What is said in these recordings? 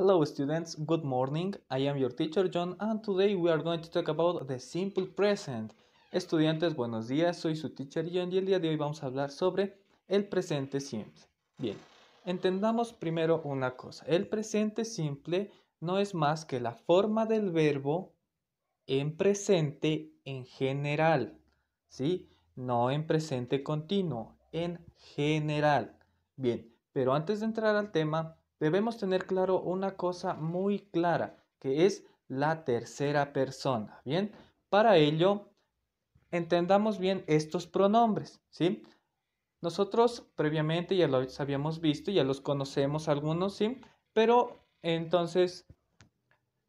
Hello students, good morning. I am your teacher John and today we are going to talk about the simple present. Estudiantes, buenos días. Soy su teacher John y el día de hoy vamos a hablar sobre el presente simple. Bien, entendamos primero una cosa. El presente simple no es más que la forma del verbo en presente en general, ¿sí? No en presente continuo, en general. Bien, pero antes de entrar al tema, debemos tener claro una cosa muy clara, que es la tercera persona. Bien, para ello, entendamos bien estos pronombres, ¿sí? Nosotros previamente ya los habíamos visto, ya los conocemos algunos, ¿sí? Pero entonces,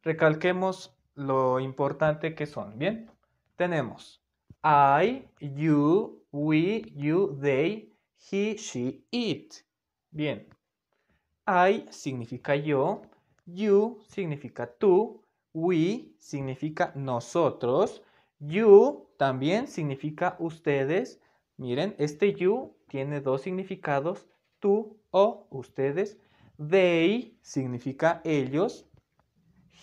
recalquemos lo importante que son, ¿bien? Tenemos I, you, we, you, they, he, she, it. Bien, I significa yo, you significa tú, we significa nosotros, you también significa ustedes. Miren, este you tiene dos significados, tú o ustedes. They significa ellos,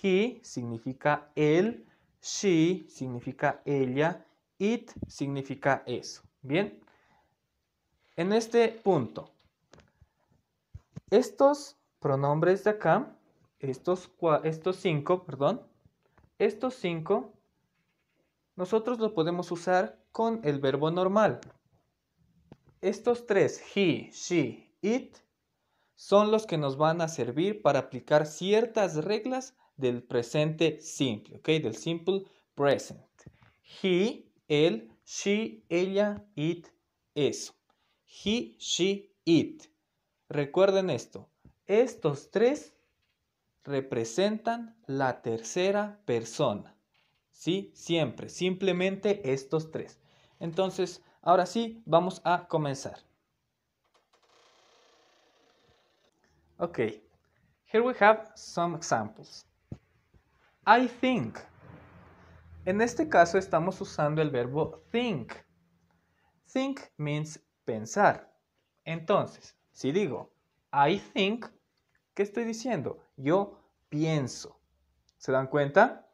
he significa él, she significa ella, it significa eso. Bien, en este punto, estos pronombres de acá, estos, cinco, perdón, estos cinco, nosotros los podemos usar con el verbo normal. Estos tres, he, she, it, son los que nos van a servir para aplicar ciertas reglas del presente simple, ¿ok? Del simple present. He, él, she, ella, it, eso. He, she, it. Recuerden esto, estos tres representan la tercera persona. ¿Sí? Siempre, simplemente estos tres. Entonces, ahora sí, vamos a comenzar. Ok, here we have some examples. I think. En este caso estamos usando el verbo think. Think means pensar. Entonces, si digo I think, ¿qué estoy diciendo? Yo pienso. ¿Se dan cuenta?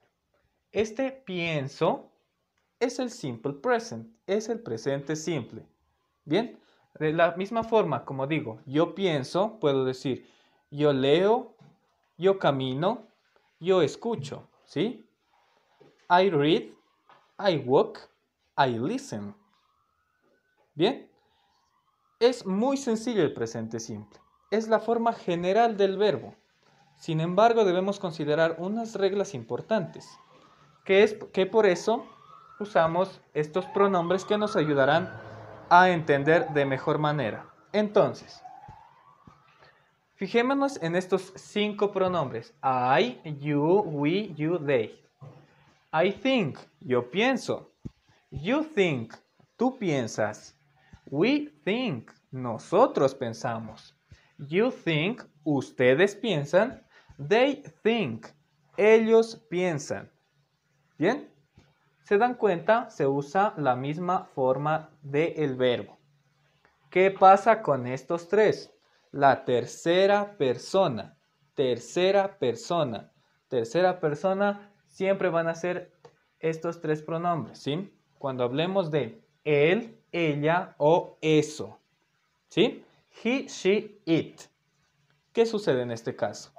Este pienso es el simple present, es el presente simple. Bien, de la misma forma como digo, yo pienso, puedo decir, yo leo, yo camino, yo escucho, ¿sí? I read, I walk, I listen. Bien, es muy sencillo el presente simple. Es la forma general del verbo. Sin embargo, debemos considerar unas reglas importantes, que, es, que por eso usamos estos pronombres que nos ayudarán a entender de mejor manera. Entonces, fijémonos en estos cinco pronombres. I, you, we, you, they. I think, yo pienso. You think, tú piensas. We think, nosotros pensamos. You think, ustedes piensan. They think, ellos piensan. ¿Bien? Se dan cuenta, se usa la misma forma del verbo. ¿Qué pasa con estos tres? La tercera persona, tercera persona, tercera persona, siempre van a ser estos tres pronombres, ¿sí? Cuando hablemos de él, ella o eso. ¿Sí? He, she, it. ¿Qué sucede en este caso?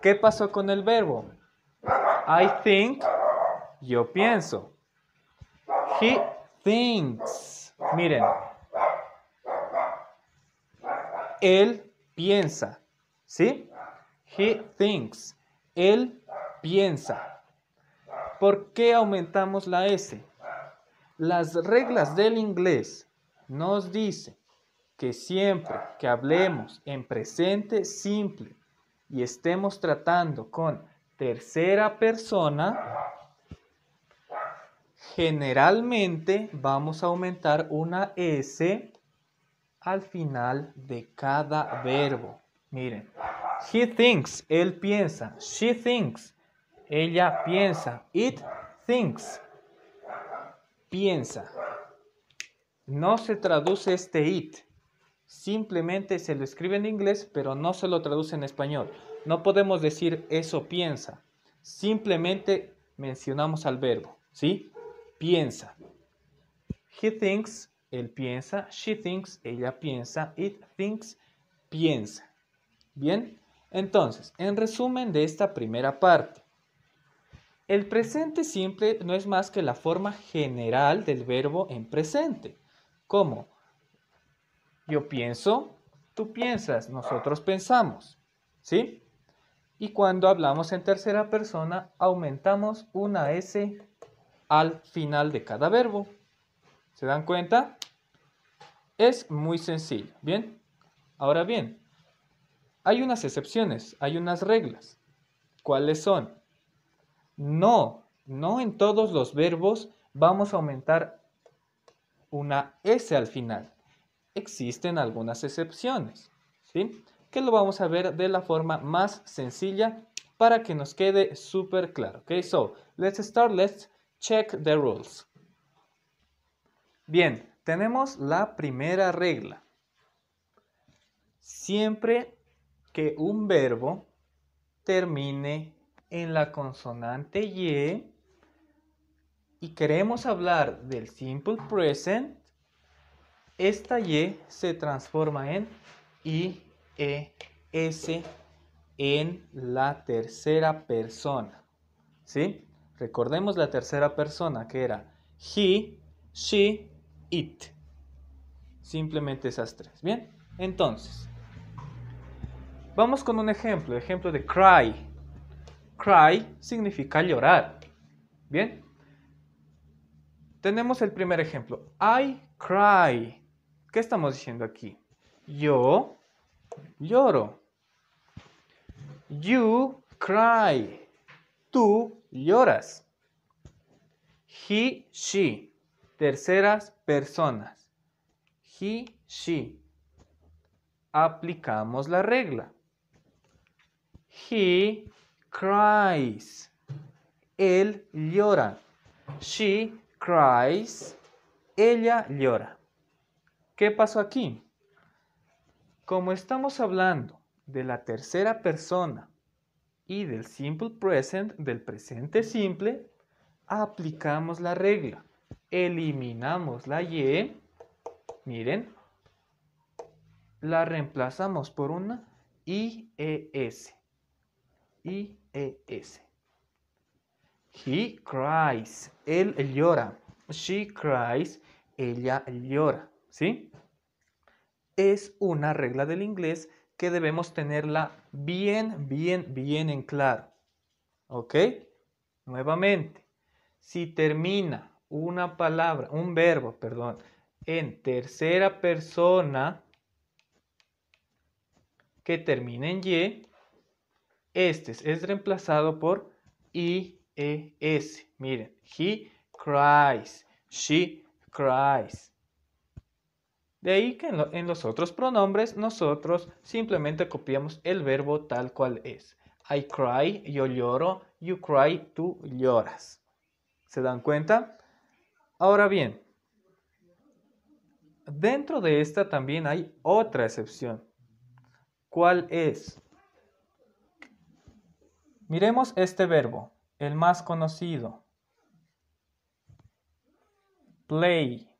¿Qué pasó con el verbo? I think, yo pienso. He thinks. Miren. Él piensa. ¿Sí? He thinks. Él piensa. ¿Por qué aumentamos la S? Las reglas del inglés nos dicen que siempre que hablemos en presente simple y estemos tratando con tercera persona, generalmente vamos a aumentar una S al final de cada verbo. Miren, he thinks, él piensa, she thinks, ella piensa, it thinks, piensa. No se traduce este it. Simplemente se lo escribe en inglés, pero no se lo traduce en español. No podemos decir eso piensa. Simplemente mencionamos al verbo, ¿sí? Piensa. He thinks, él piensa. She thinks, ella piensa. It thinks, piensa. Bien, entonces, en resumen de esta primera parte, el presente simple no es más que la forma general del verbo en presente. Como yo pienso, tú piensas, nosotros pensamos. ¿Sí? Y cuando hablamos en tercera persona, aumentamos una S al final de cada verbo. ¿Se dan cuenta? Es muy sencillo. Bien, ahora bien, hay unas excepciones, hay unas reglas. ¿Cuáles son? No, no en todos los verbos vamos a aumentar una S al final. Existen algunas excepciones, ¿sí? Que lo vamos a ver de la forma más sencilla para que nos quede súper claro. Ok, so let's start, let's check the rules. Bien, tenemos la primera regla. Siempre que un verbo termine en la consonante Y y queremos hablar del simple present, esta Y se transforma en e, s en la tercera persona. ¿Sí? Recordemos la tercera persona que era he, she, it. Simplemente esas tres. Bien, entonces, vamos con un ejemplo, ejemplo de cry. Cry significa llorar. Bien. Tenemos el primer ejemplo. I cry. ¿Qué estamos diciendo aquí? Yo lloro. You cry. Tú lloras. He, she. Terceras personas. He, she. Aplicamos la regla. He cries. Él llora. She cries. Ella llora. ¿Qué pasó aquí? Como estamos hablando de la tercera persona y del simple present, del presente simple, aplicamos la regla. Eliminamos la Y. Miren. La reemplazamos por una IES. IES. E He cries. Él llora. She cries. Ella llora. ¿Sí? Es una regla del inglés que debemos tenerla bien, bien, bien en claro. ¿Ok? Nuevamente, si termina una palabra, un verbo, perdón, en tercera persona que termine en Y, este es reemplazado por IES. Miren, he cries, she cries. De ahí que en, en, los otros pronombres nosotros simplemente copiamos el verbo tal cual es. I cry, yo lloro, you cry, tú lloras. ¿Se dan cuenta? Ahora bien, dentro de esta también hay otra excepción. ¿Cuál es? Miremos este verbo, el más conocido. Play.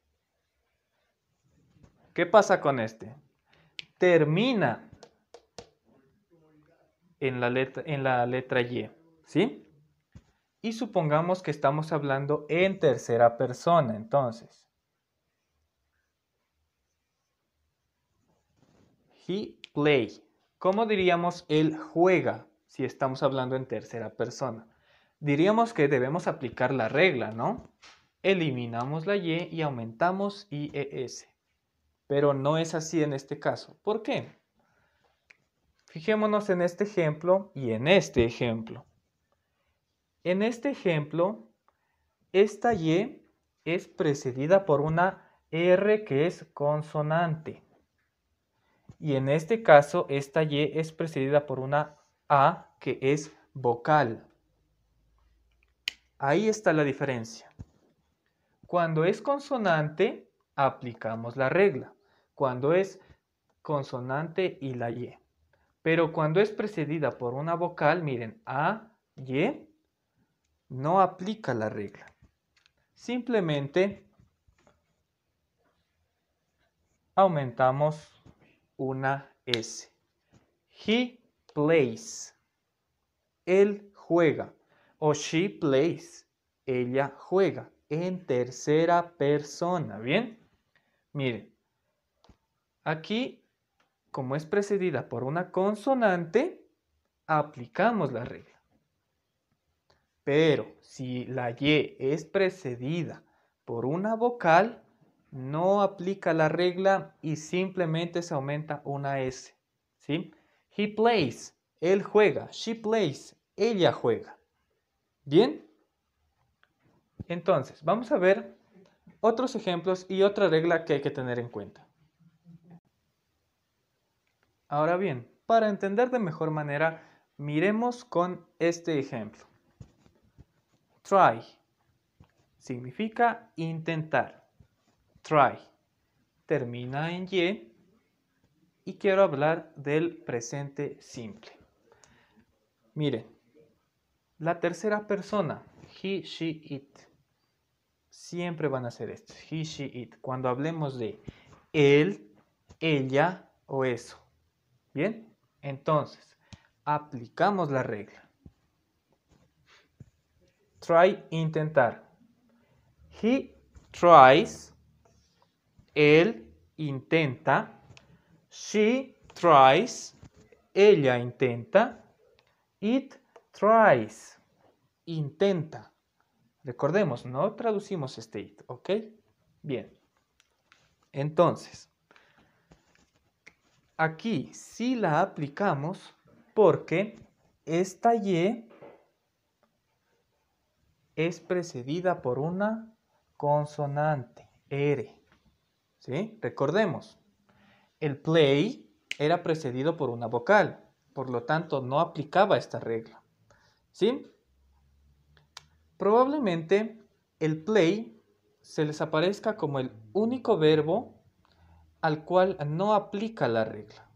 ¿Qué pasa con este? Termina en la letra, en la letra Y, ¿sí? Y supongamos que estamos hablando en tercera persona, entonces. He play. ¿Cómo diríamos él juega? si estamos hablando en tercera persona. Diríamos que debemos aplicar la regla, ¿no? Eliminamos la Y y aumentamos IES. Pero no es así en este caso. ¿Por qué? Fijémonos en este ejemplo y en este ejemplo. En este ejemplo, esta Y es precedida por una R que es consonante. Y en este caso, esta Y es precedida por una A que es vocal. Ahí está la diferencia. Cuando es consonante, aplicamos la regla. Cuando es consonante y la Y. Pero cuando es precedida por una vocal, miren, A, Y, no aplica la regla. Simplemente aumentamos una S. He plays. Él juega. O she plays. Ella juega. En tercera persona. ¿Bien? Mire. Aquí, como es precedida por una consonante, aplicamos la regla. Pero si la Y es precedida por una vocal, no aplica la regla y simplemente se aumenta una S. ¿sí? He plays, él juega. She plays, ella juega. ¿Bien? Entonces, vamos a ver otros ejemplos y otra regla que hay que tener en cuenta. Ahora bien, para entender de mejor manera, miremos con este ejemplo. Try significa intentar. Try termina en Y y quiero hablar del presente simple. Miren, la tercera persona, he, she, it. Siempre van a ser estos, he, she, it. Cuando hablemos de él, ella o eso. ¿Bien? Entonces, aplicamos la regla. Try, intentar. He tries. Él intenta. She tries. Ella intenta. It tries, intenta. Recordemos, no traducimos state, ¿ok? Bien. Entonces, aquí sí la aplicamos porque esta Y es precedida por una consonante, R. ¿Sí? Recordemos, el play era precedido por una vocal, por lo tanto no aplicaba esta regla. ¿Sí? Probablemente el play se les aparezca como el único verbo al cual no aplica la regla.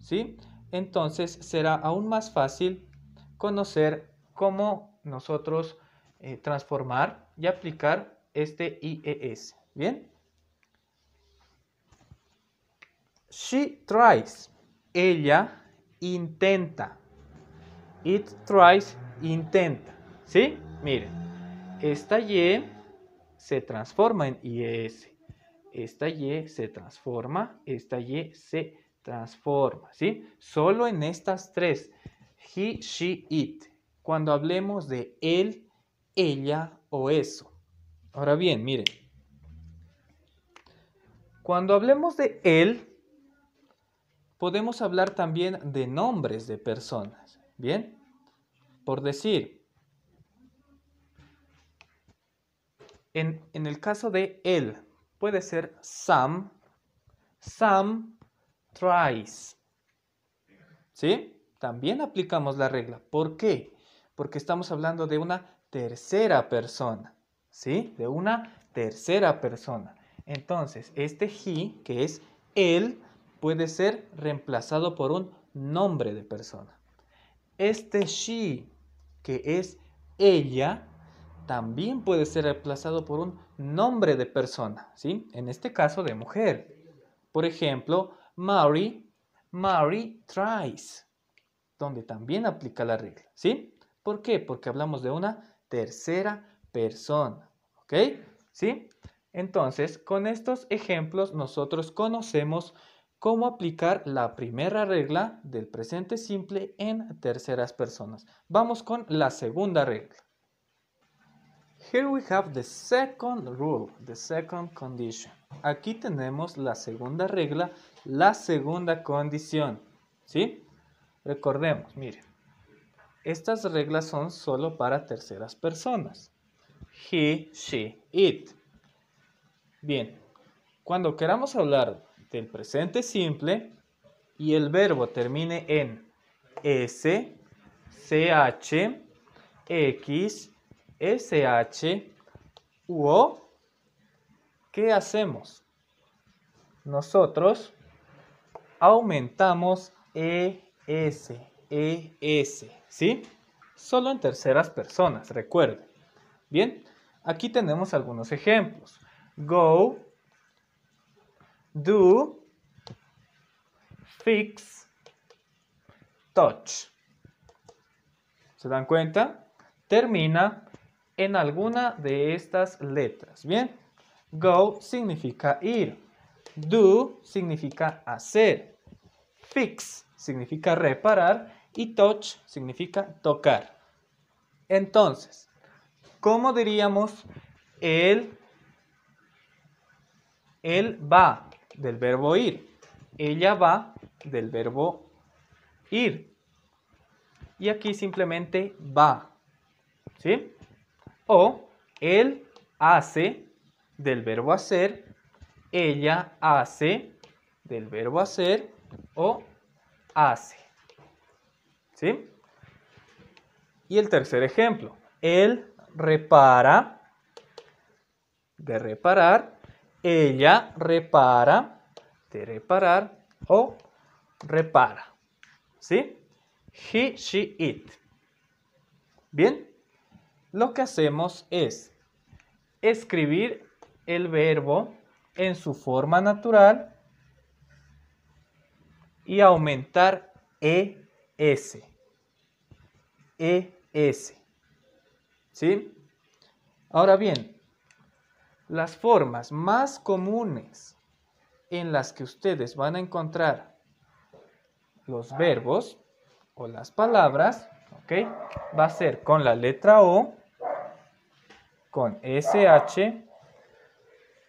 ¿Sí? Entonces será aún más fácil conocer cómo nosotros eh, transformar y aplicar este IES. ¿Bien? She tries. Ella intenta. It tries, intenta. ¿Sí? Miren, esta Y se transforma en IES, Esta Y se transforma, esta Y se transforma, ¿sí? Solo en estas tres. He, she, it. Cuando hablemos de él, ella o eso. Ahora bien, miren. Cuando hablemos de él, podemos hablar también de nombres de personas. Bien, por decir, en, el caso de él, puede ser Sam, Sam tries. ¿Sí? También aplicamos la regla. ¿Por qué? Porque estamos hablando de una tercera persona. ¿Sí? De una tercera persona. Entonces, este he, que es él, puede ser reemplazado por un nombre de persona. Este she, que es ella, también puede ser reemplazado por un nombre de persona, ¿sí? En este caso de mujer. Por ejemplo, Mary, Mary tries, donde también aplica la regla, ¿sí? ¿Por qué? Porque hablamos de una tercera persona, ¿ok? ¿Sí? Entonces, con estos ejemplos nosotros conocemos cómo aplicar la primera regla del presente simple en terceras personas. Vamos con la segunda regla. Here we have the second rule, the second condition. Aquí tenemos la segunda regla, la segunda condición. ¿Sí? Recordemos, miren. Estas reglas son solo para terceras personas. He, she, it. Bien, cuando queramos hablar del presente simple y el verbo termine en S, CH, X, SH, UO, ¿qué hacemos? Nosotros aumentamos ES, ES, ¿sí? Solo en terceras personas, recuerden. Bien, aquí tenemos algunos ejemplos. Go, do, fix, touch. ¿Se dan cuenta? Termina en alguna de estas letras. Bien, go significa ir, do significa hacer, fix significa reparar y touch significa tocar. Entonces, ¿cómo diríamos el el va? del verbo ir. Ella va del verbo ir. Y aquí simplemente va. ¿Sí? O él hace del verbo hacer, ella hace del verbo hacer o hace. ¿Sí? Y el tercer ejemplo, él repara de reparar ella repara, de reparar o repara. ¿Sí? He, she, it. Bien, lo que hacemos es escribir el verbo en su forma natural y aumentar ES. ES. ¿Sí? Ahora bien, las formas más comunes en las que ustedes van a encontrar los verbos o las palabras, ¿ok? Va a ser con la letra O, con SH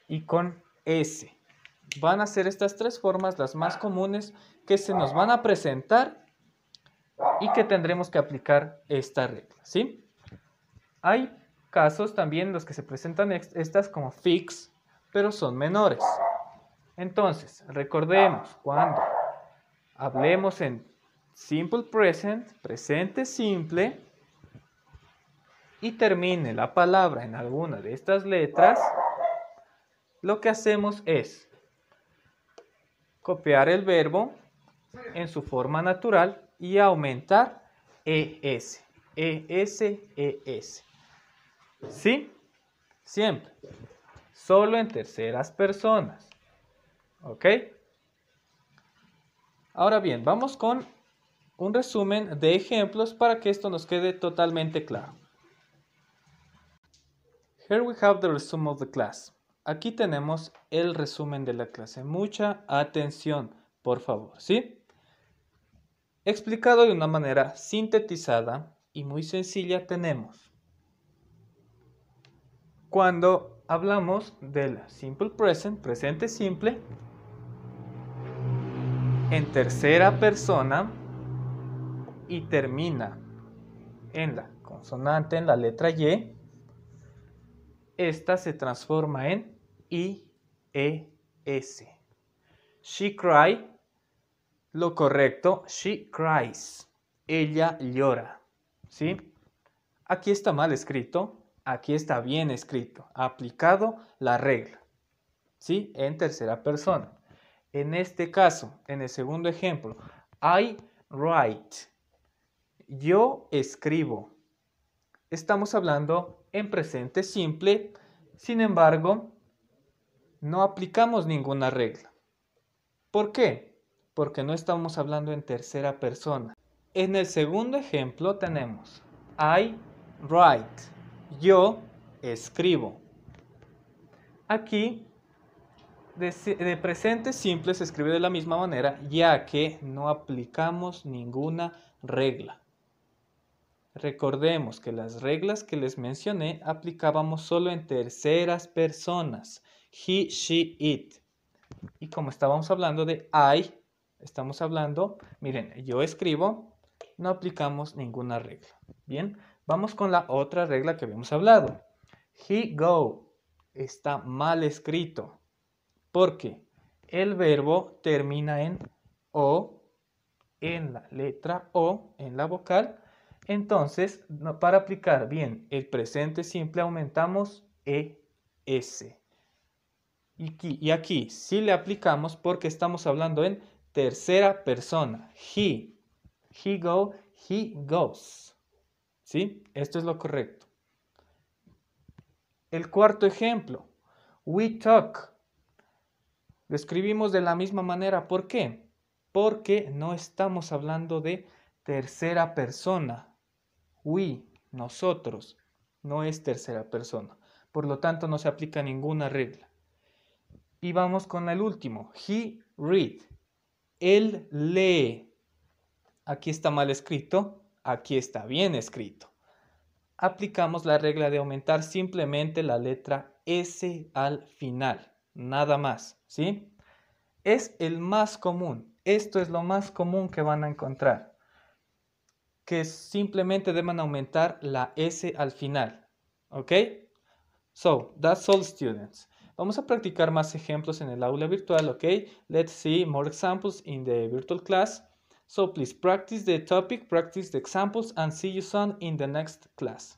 y con S. Van a ser estas tres formas las más comunes que se nos van a presentar y que tendremos que aplicar esta regla, ¿sí? Hay casos también los que se presentan estas como fix, pero son menores. Entonces, recordemos cuando hablemos en simple present, presente simple, y termine la palabra en alguna de estas letras, lo que hacemos es copiar el verbo en su forma natural y aumentar ES, ES, ES. ¿Sí? Siempre. Solo en terceras personas. ¿Ok? Ahora bien, vamos con un resumen de ejemplos para que esto nos quede totalmente claro. Here we have the resume of the class. Aquí tenemos el resumen de la clase. Mucha atención, por favor, ¿sí? Explicado de una manera sintetizada y muy sencilla tenemos cuando hablamos del simple present, presente simple, en tercera persona y termina en la consonante, en la letra Y, esta se transforma en i e She cry, lo correcto, she cries. Ella llora. ¿Sí? Aquí está mal escrito, aquí está bien escrito, aplicado la regla, ¿sí? En tercera persona. En este caso, en el segundo ejemplo, I write, yo escribo. Estamos hablando en presente simple, sin embargo, no aplicamos ninguna regla. ¿Por qué? Porque no estamos hablando en tercera persona. En el segundo ejemplo tenemos I write yo escribo. Aquí de, presente simple se escribe de la misma manera, ya que no aplicamos ninguna regla. Recordemos que las reglas que les mencioné aplicábamos solo en terceras personas, he, she, it. Y como estábamos hablando de I, estamos hablando, miren, yo escribo, no aplicamos ninguna regla. Bien, Vamos con la otra regla que habíamos hablado. He go está mal escrito porque el verbo termina en o, en la letra o, en la vocal. Entonces, para aplicar bien el presente simple aumentamos es. Y aquí, y aquí sí le aplicamos porque estamos hablando en tercera persona. He, he go, he goes. ¿Sí? Esto es lo correcto. El cuarto ejemplo, we talk. Lo escribimos de la misma manera. ¿Por qué? Porque no estamos hablando de tercera persona. We, nosotros, no es tercera persona. Por lo tanto, no se aplica ninguna regla. Y vamos con el último. He read. Él lee. Aquí está mal escrito. Aquí está bien escrito. Aplicamos la regla de aumentar simplemente la letra S al final, nada más, ¿sí? Es el más común. Esto es lo más común que van a encontrar. Que simplemente deben aumentar la S al final, ¿ok? So, that's all students. Vamos a practicar más ejemplos en el aula virtual, ¿ok? Let's see more examples in the virtual class. So please practice the topic, practice the examples, and see you soon in the next class.